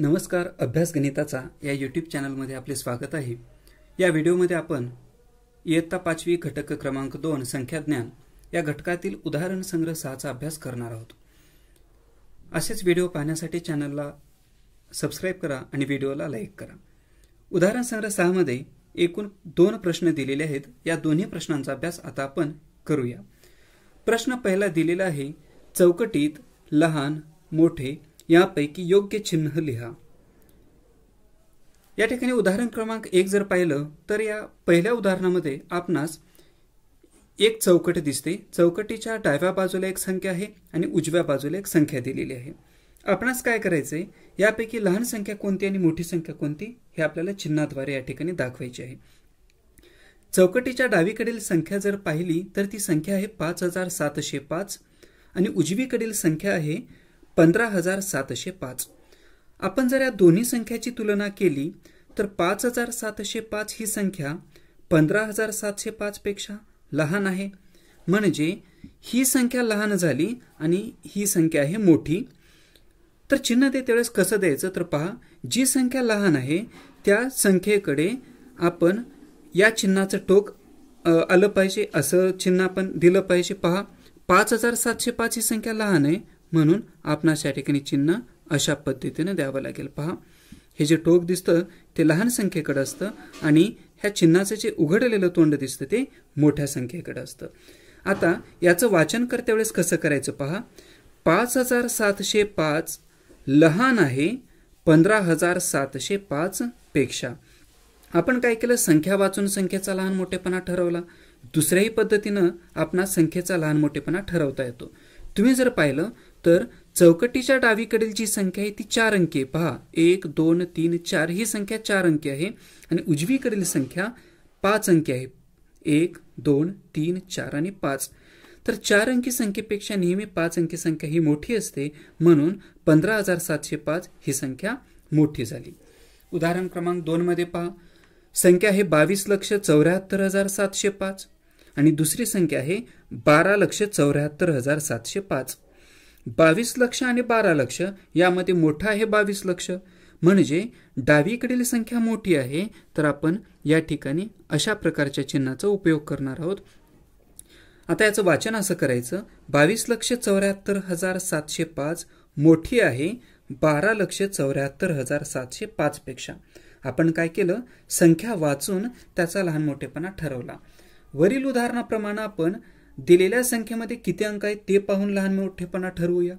नमस्कार अभ्यास गणिताचा या यूट्यूब चॅनलमध्ये आपले स्वागत आहे या व्हिडिओमध्ये आपण इयत्ता पाचवी घटक क्रमांक दोन संख्याज्ञान या घटकातील उदाहरण संग्रह सहाचा अभ्यास करणार आहोत असेच व्हिडिओ पाहण्यासाठी चॅनलला सबस्क्राईब करा आणि व्हिडिओला लाईक करा उदाहरण संग्रह सहामध्ये एकूण दोन प्रश्न दिलेले आहेत या दोन्ही प्रश्नांचा अभ्यास आता आपण करूया प्रश्न पहिला दिलेला आहे चौकटीत लहान मोठे यापैकी योग्य चिन्ह लिहा या ठिकाणी उदाहरण क्रमांक एक जर पाहिलं तर या पहिल्या उदाहरणामध्ये आपणास एक चौकट दिसते चौकटीच्या डाव्या बाजूला एक संख्या आहे आणि उजव्या बाजूला एक संख्या दिलेली आहे आपणास काय करायचंय यापैकी लहान संख्या कोणती आणि मोठी संख्या कोणती हे आपल्याला चिन्हाद्वारे या ठिकाणी दाखवायची आहे चौकटीच्या डावीकडील संख्या जर पाहिली तर ती संख्या आहे पाच हजार सातशे पाच आणि उजवीकडील संख्या आहे पंधरा हजार सातशे पाच आपण जर या दोन्ही संख्याची तुलना केली तर पाच हजार सातशे पाच ही संख्या पंधरा हजार सातशे पाचपेक्षा लहान आहे म्हणजे ही संख्या लहान झाली आणि ही संख्या आहे मोठी तर चिन्ह देते वेळेस कसं द्यायचं तर पहा जी संख्या लहान आहे त्या संख्येकडे आपण या चिन्हाचं टोक आलं पाहिजे असं चिन्ह आपण दिलं पाहिजे पहा पाच हजार सातशे पाच ही संख्या लहान आहे म्हणून आपणास या ठिकाणी चिन्ह अशा पद्धतीनं द्यावं लागेल पहा हे जे टोक दिसतं ते लहान संख्येकडे असतं आणि ह्या चिन्हाचं जे उघडलेलं तोंड दिसतं ते मोठ्या संख्येकडे असतं आता याचं वाचन करत्या वेळेस कसं करायचं पहा पाच हजार सातशे पाच लहान आहे पंधरा हजार सातशे पाच पेक्षा आपण काय केलं संख्या वाचून संख्येचा लहान मोठेपणा ठरवला दुसऱ्याही पद्धतीनं आपणा संख्येचा लहान मोठेपणा ठरवता येतो तुम्ही जर पाहिलं तर चौकटीच्या डावीकडील जी संख्या आहे ती चार अंकी पहा एक दोन तीन चार ही संख्या चार अंकी आहे आणि उजवीकडील संख्या पाच अंकी आहे एक दोन तीन चार आणि पाच तर चार अंकी संख्येपेक्षा नेहमी पाच अंकी संख्या ही मोठी असते म्हणून पंधरा हजार सातशे पाच ही संख्या मोठी झाली उदाहरण क्रमांक दोनमध्ये पहा संख्या आहे बावीस लक्ष चौऱ्याहत्तर हजार सातशे पाच आणि दुसरी संख्या आहे बारा लक्ष चौऱ्याहत्तर हजार सातशे पाच बावीस लक्ष आणि बारा लक्ष यामध्ये मोठं आहे बावीस लक्ष म्हणजे डावीकडील संख्या मोठी आहे तर आपण या ठिकाणी अशा प्रकारच्या चिन्हाचा उपयोग करणार आहोत आता याचं वाचन असं करायचं बावीस लक्ष चौऱ्याहत्तर हजार सातशे पाच मोठी आहे बारा लक्ष चौऱ्याहत्तर हजार सातशे पेक्षा आपण काय केलं संख्या वाचून त्याचा लहान मोठेपणा ठरवला वरील उदाहरणाप्रमाणे आपण दिलेल्या संख्येमध्ये किती अंक आहेत ते पाहून लहान मोठेपणा ठरवूया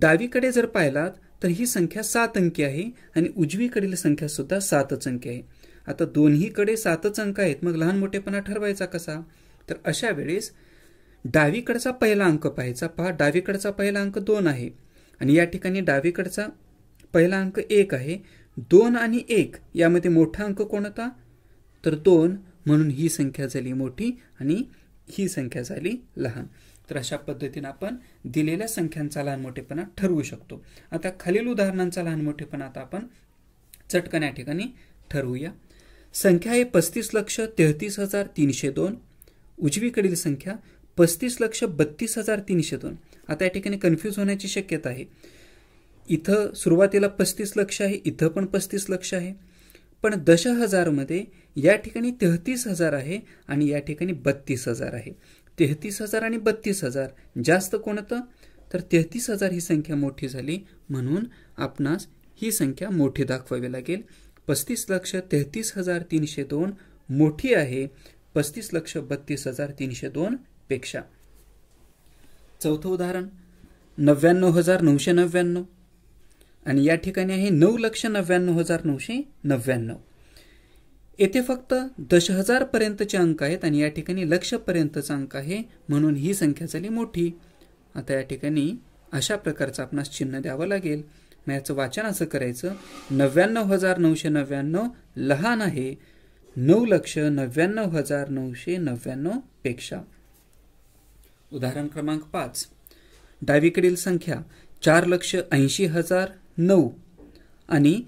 डावीकडे जर पाहिलात तर ही संख्या सात अंकी आहे आणि उजवीकडील संख्या सुद्धा सातच अंकी आहे आता दोन्हीकडे सातच अंक आहेत मग लहान मोठेपणा ठरवायचा कसा तर अशा वेळेस डावीकडचा पहिला अंक पाहायचा पहा डावीकडचा पहिला अंक दोन आहे आणि या ठिकाणी डावीकडचा पहिला अंक एक आहे दोन आणि एक यामध्ये मोठा अंक कोणता तर दोन म्हणून ही संख्या झाली मोठी आणि ही संख्या झाली लहान तर अशा पद्धतीने आपण दिलेल्या संख्यांचा लहान मोठेपणा ठरवू शकतो आता खालील उदाहरणांचा लहान मोठेपणा आता आपण चटकन या ठिकाणी ठरवूया संख्या आहे पस्तीस लक्ष तेहतीस हजार तीनशे दोन उजवीकडील संख्या पस्तीस लक्ष बत्तीस हजार तीनशे दोन आता या ठिकाणी कन्फ्यूज होण्याची शक्यता आहे इथं सुरुवातीला पस्तीस लक्ष आहे इथं पण पस्तीस लक्ष आहे पण दश हजारमध्ये या ठिकाणी तेहतीस हजार आहे आणि या ठिकाणी बत्तीस हजार आहे तेहतीस हजार आणि बत्तीस हजार जास्त कोणतं तर तेहतीस हजार ही संख्या मोठी झाली म्हणून आपणास ही संख्या मोठी दाखवावी लागेल पस्तीस लक्ष तेहतीस हजार तीनशे दोन मोठी आहे पस्तीस लक्ष बत्तीस हजार तीनशे दोन पेक्षा चौथं उदाहरण नव्याण्णव हजार नऊशे नव्याण्णव आणि या ठिकाणी आहे नऊ लक्ष नव्याण्णव हजार नऊशे नव्याण्णव येथे फक्त दश हजारपर्यंतचे अंक आहेत आणि या ठिकाणी लक्षपर्यंतचा अंक आहे म्हणून ही संख्या झाली मोठी आता या ठिकाणी अशा प्रकारचं आपणास चिन्ह द्यावं लागेल मग याचं वाचन असं करायचं नव्याण्णव हजार नऊशे नव्याण्णव लहान आहे नऊ लक्ष नव्याण्णव हजार नऊशे नव्याण्णव पेक्षा उदाहरण क्रमांक पाच डावीकडील संख्या चार लक्ष ऐंशी हजार नऊ आणि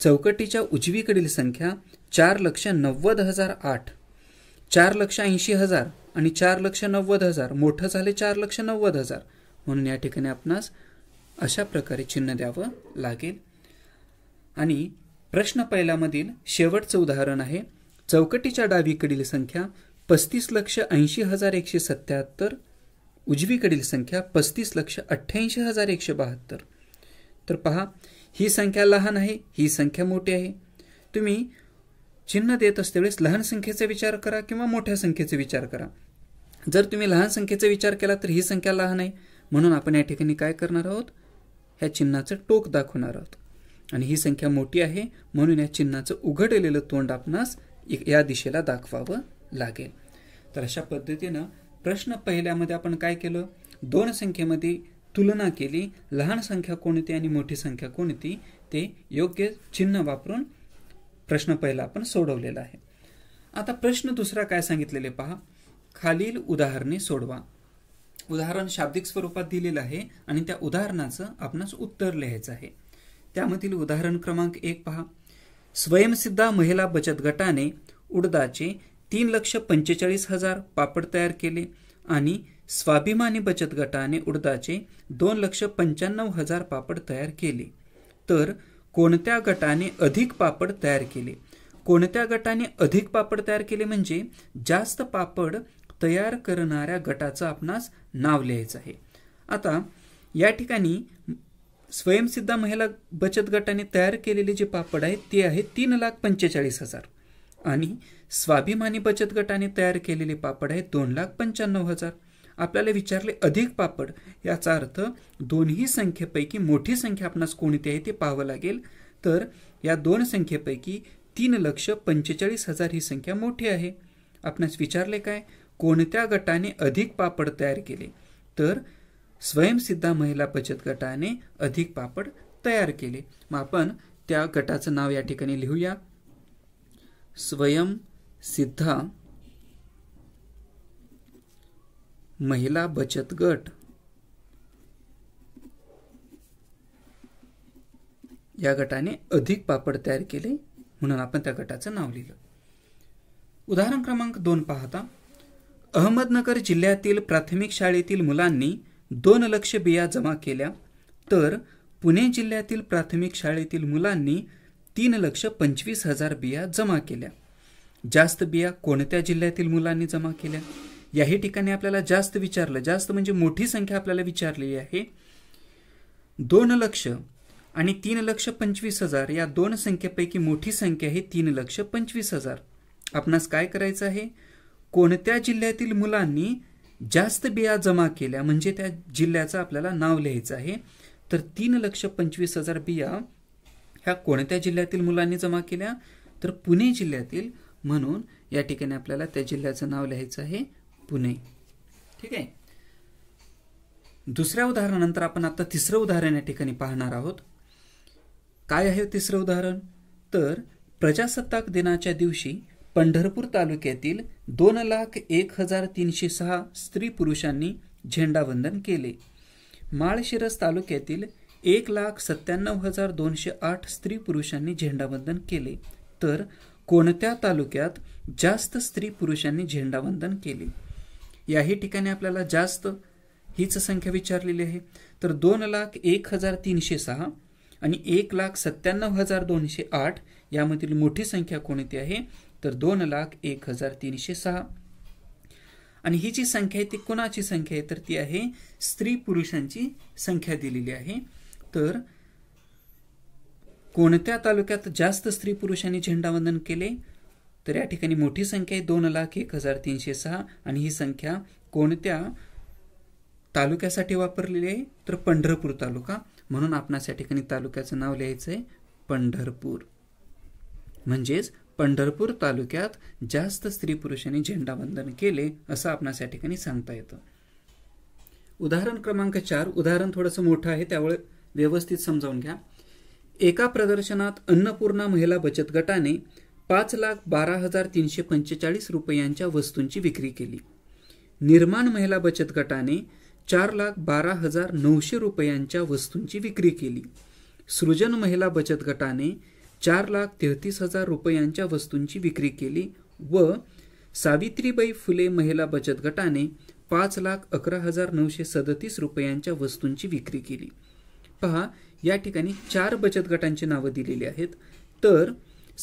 चौकटीच्या उजवीकडील संख्या चार लक्ष नव्वद हजार आठ चार लक्ष ऐंशी हजार आणि चार लक्ष नव्वद हजार मोठं झाले चार लक्ष नव्वद हजार म्हणून या ठिकाणी आपणास अशा प्रकारे चिन्ह द्यावं लागेल आणि प्रश्न पहिल्यामधील शेवटचं उदाहरण आहे चौकटीच्या डावीकडील संख्या पस्तीस लक्ष ऐंशी हजार एकशे सत्याहत्तर उजवीकडील संख्या पस्तीस लक्ष अठ्ठ्याऐंशी हजार एकशे बहात्तर तर पहा ही संख्या लहान आहे ही संख्या मोठी आहे तुम्ही चिन्ह देत असते वेळेस लहान संख्येचा विचार करा किंवा मोठ्या संख्येचा विचार करा जर तुम्ही लहान संख्येचा विचार केला तर ही संख्या लहान आहे म्हणून आपण या ठिकाणी काय करणार आहोत ह्या चिन्हाचं टोक दाखवणार आहोत आणि ही संख्या मोठी आहे म्हणून या चिन्हाचं उघडलेलं तोंड आपणास या दिशेला दाखवावं लागेल तर अशा पद्धतीनं प्रश्न पहिल्यामध्ये आपण काय केलं दोन संख्येमध्ये तुलना केली लहान संख्या कोणती आणि मोठी संख्या कोणती ते योग्य चिन्ह वापरून प्रश्न पहिला आपण सोडवलेला आहे आता प्रश्न दुसरा काय सांगितलेले पहा खालील उदाहरणे सोडवा उदाहरण शाब्दिक स्वरूपात दिलेलं आहे आणि त्या उदाहरणाचं आपणास उत्तर लिहायचं आहे त्यामधील उदाहरण क्रमांक एक पहा स्वयंसिद्धा महिला बचत गटाने उडदाचे तीन लक्ष पंचेचाळीस हजार पापड तयार केले आणि स्वाभिमानी बचत गटाने उडदाचे दोन लक्ष पंच्याण्णव हजार पापड तयार केले तर कोणत्या गटाने अधिक पापड तयार केले कोणत्या गटाने अधिक पापड तयार केले म्हणजे जास्त पापड तयार करणाऱ्या गटाचं आपणास नाव लिहायचं आहे आता या ठिकाणी स्वयंसिद्धा महिला बचत गटाने तयार केलेले जे पापड आहेत ते आहे तीन लाख पंचेचाळीस हजार आणि स्वाभिमानी बचत गटाने तयार केलेले पापड आहेत दोन लाख पंच्याण्णव हजार आपल्याला विचारले अधिक पापड याचा अर्थ दोन्ही संख्येपैकी मोठी संख्या आपणास कोणती आहे ते पाहावं लागेल तर या दोन संख्येपैकी तीन लक्ष पंचेचाळीस हजार ही संख्या मोठी आहे आपणास विचारले काय कोणत्या गटाने अधिक पापड तयार केले तर स्वयंसिद्धा महिला बचत गटाने अधिक पापड तयार केले मग आपण त्या गटाचं नाव या ठिकाणी लिहूया स्वयंसिद्धा महिला बचत गट या गटाने अधिक पापड तयार केले म्हणून आपण त्या गटाचं नाव लिहिलं उदाहरण क्रमांक दोन पाहता अहमदनगर जिल्ह्यातील प्राथमिक शाळेतील मुलांनी दोन लक्ष बिया जमा केल्या तर पुणे जिल्ह्यातील प्राथमिक शाळेतील मुलांनी तीन लक्ष पंचवीस हजार बिया जमा केल्या जास्त बिया कोणत्या जिल्ह्यातील मुलांनी जमा केल्या याही ठिकाणी आपल्याला जास्त विचारलं जास्त म्हणजे मोठी संख्या आपल्याला विचारलेली आहे दोन लक्ष आणि तीन लक्ष पंचवीस हजार या दोन संख्येपैकी मोठी संख्या आहे तीन लक्ष पंचवीस हजार आपणास काय करायचं आहे कोणत्या जिल्ह्यातील मुलांनी जास्त बिया जमा केल्या म्हणजे त्या जिल्ह्याचं आपल्याला नाव लिहायचं आहे तर तीन लक्ष पंचवीस हजार बिया ह्या कोणत्या जिल्ह्यातील मुलांनी जमा केल्या तर पुणे जिल्ह्यातील म्हणून या ठिकाणी आपल्याला त्या जिल्ह्याचं नाव लिहायचं आहे पुणे ठीक आहे दुसऱ्या उदाहरणानंतर आपण आता तिसरं उदाहरण या ठिकाणी पाहणार आहोत काय आहे तिसरं उदाहरण तर प्रजासत्ताक दिनाच्या दिवशी पंढरपूर तालुक्यातील दोन लाख एक हजार तीनशे सहा स्त्री पुरुषांनी झेंडावंदन केले माळशिरस तालुक्यातील एक लाख सत्त्याण्णव हजार दोनशे आठ स्त्री पुरुषांनी झेंडावंदन केले तर कोणत्या तालुक्यात जास्त स्त्री पुरुषांनी झेंडावंदन केले याही ठिकाणी आपल्याला जास्त हीच संख्या विचारलेली आहे तर दोन लाख एक हजार तीनशे सहा आणि एक लाख सत्त्याण्णव हजार दोनशे आठ यामधील मोठी संख्या कोणती आहे तर दोन लाख एक हजार तीनशे सहा आणि ही जी संख्या आहे ती कोणाची संख्या आहे तर ती आहे स्त्री पुरुषांची संख्या दिलेली आहे तर कोणत्या तालुक्यात जास्त स्त्री पुरुषांनी झेंडावंदन केले तर या ठिकाणी मोठी संख्या आहे दोन लाख एक हजार तीनशे सहा आणि ही संख्या कोणत्या तालुक्यासाठी वापरलेली आहे तर पंढरपूर तालुका म्हणून आपणास या ठिकाणी तालुक्याचं नाव लिहायचं आहे पंढरपूर म्हणजेच पंढरपूर तालुक्यात जास्त स्त्री पुरुषांनी झेंडावंदन केले असं आपणास या ठिकाणी सांगता येतं उदाहरण क्रमांक चार उदाहरण थोडंसं मोठं आहे त्यामुळे व्यवस्थित समजावून घ्या एका प्रदर्शनात अन्नपूर्णा महिला बचत गटाने पाच लाख बारा हजार तीनशे पंचेचाळीस रुपयांच्या वस्तूंची विक्री केली निर्माण महिला बचत गटाने चार लाख बारा हजार नऊशे रुपयांच्या वस्तूंची विक्री केली सृजन महिला बचत गटाने चार लाख तेहतीस हजार रुपयांच्या वस्तूंची विक्री केली व सावित्रीबाई फुले महिला बचत गटाने पाच लाख अकरा हजार नऊशे सदतीस रुपयांच्या वस्तूंची विक्री केली पहा या ठिकाणी चार बचत गटांची नावं दिलेली आहेत तर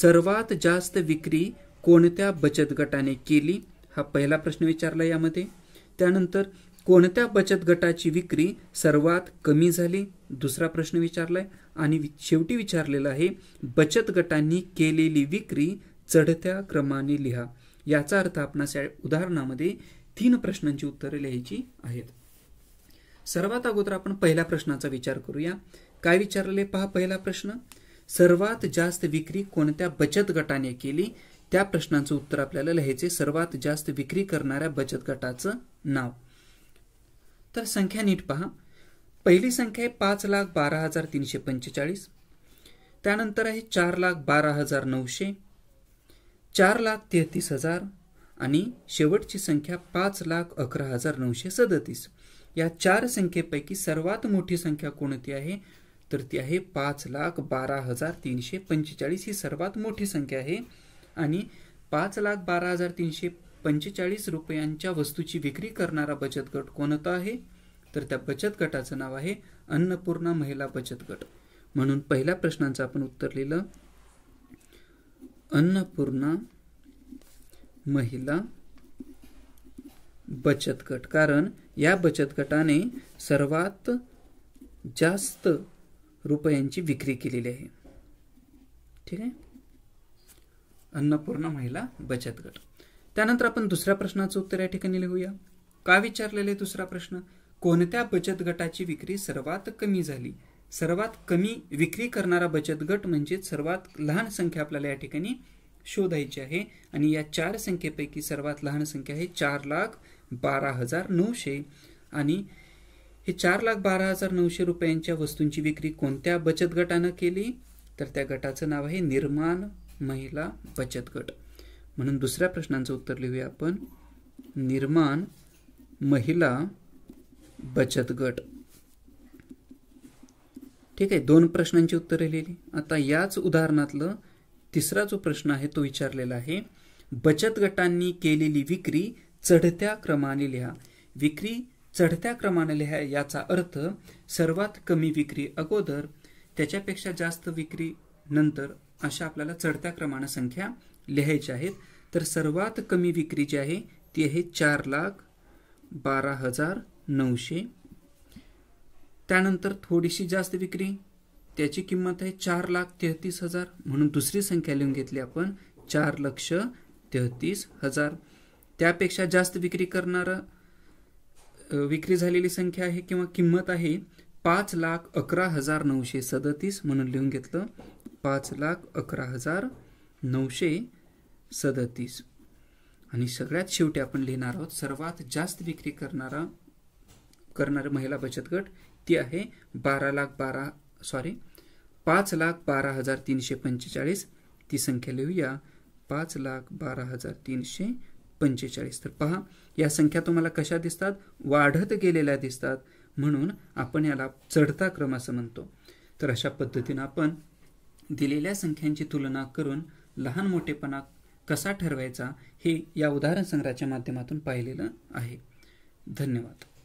सर्वात जास्त विक्री कोणत्या बचत गटाने केली हा पहिला प्रश्न विचारला यामध्ये त्यानंतर कोणत्या बचत गटाची विक्री सर्वात कमी झाली दुसरा प्रश्न विचारला आहे आणि शेवटी विचारलेला आहे बचत गटांनी केलेली विक्री चढत्या क्रमाने लिहा याचा अर्थ आपणास उदाहरणामध्ये तीन प्रश्नांची उत्तरे लिहायची आहेत सर्वात अगोदर आपण पहिल्या प्रश्नाचा विचार करूया काय विचारले पहा पहिला प्रश्न सर्वात जास्त विक्री कोणत्या बचत गटाने केली त्या प्रश्नांचं उत्तर आपल्याला लिहायचे सर्वात जास्त विक्री करणाऱ्या बचत गटाचं नाव तर संख्या नीट पहा पहिली संख्या आहे पाच लाख बारा हजार तीनशे पंचेचाळीस त्यानंतर आहे चार लाख बारा हजार नऊशे चार लाख तेहतीस हजार आणि शेवटची संख्या पाच लाख अकरा हजार नऊशे सदतीस या चार संख्येपैकी सर्वात मोठी संख्या कोणती आहे तर ती आहे पाच लाख बारा हजार तीनशे पंचेचाळीस ही सर्वात मोठी संख्या आहे आणि पाच लाख बारा हजार तीनशे पंचेचाळीस रुपयांच्या वस्तूची विक्री करणारा बचत गट कोणता आहे तर त्या बचत गटाचं नाव आहे अन्नपूर्णा महिला बचत गट म्हणून पहिल्या प्रश्नांचं आपण उत्तर लिहिलं अन्नपूर्णा महिला बचत गट कारण या बचत गटाने सर्वात जास्त रुपयांची विक्री केलेली आहे ठीक आहे अन्नपूर्णा महिला बचत गट त्यानंतर आपण दुसऱ्या प्रश्नाचं उत्तर या ठिकाणी लिहूया का विचारलेले दुसरा प्रश्न कोणत्या बचत गटाची विक्री सर्वात कमी झाली सर्वात कमी विक्री करणारा बचत गट म्हणजे सर्वात लहान संख्या आपल्याला या ठिकाणी शोधायची आहे आणि या चार संख्येपैकी सर्वात लहान संख्या आहे चार लाख बारा हजार नऊशे आणि हे चार लाख बारा हजार नऊशे रुपयांच्या वस्तूंची विक्री कोणत्या बचत गटानं केली तर त्या गटाचं नाव आहे निर्माण महिला बचत गट म्हणून दुसऱ्या प्रश्नांचं उत्तर लिहूया आपण निर्माण महिला बचत गट ठीक आहे दोन प्रश्नांची उत्तरे लिहिली आता याच उदाहरणातलं तिसरा जो प्रश्न आहे तो विचारलेला आहे बचत गटांनी केलेली विक्री चढत्या क्रमाने लिहा विक्री चढत्या क्रमाने लिहा याचा अर्थ सर्वात कमी विक्री अगोदर त्याच्यापेक्षा जास्त विक्री नंतर अशा आपल्याला चढत्या क्रमाने संख्या लिहायच्या आहेत तर सर्वात कमी विक्री जी आहे ती आहे चार लाख बारा हजार नऊशे त्यानंतर थोडीशी जास्त विक्री त्याची किंमत आहे चार लाख तेहतीस हजार म्हणून दुसरी संख्या लिहून घेतली आपण चार लक्ष तेहतीस हजार त्यापेक्षा जास्त विक्री करणारं विक्री झालेली संख्या आहे किंवा किंमत आहे पाच लाख अकरा हजार नऊशे सदतीस म्हणून लिहून घेतलं पाच लाख अकरा हजार नऊशे सदतीस आणि सगळ्यात शेवटी आपण लिहिणार आहोत सर्वात जास्त विक्री करणारा करणारा महिला बचत गट ती आहे बारा लाख बारा सॉरी पाच लाख बारा हजार तीनशे पंचेचाळीस ती संख्या लिहूया पाच लाख बारा हजार तीनशे पंचेचाळीस तर पहा या संख्या तुम्हाला कशा दिसतात वाढत गेलेल्या दिसतात म्हणून आपण याला चढता क्रम असं म्हणतो तर अशा पद्धतीनं आपण दिलेल्या संख्यांची तुलना करून लहान मोठेपणा कसा ठरवायचा हे या उदाहरण संग्रहाच्या माध्यमातून पाहिलेलं आहे धन्यवाद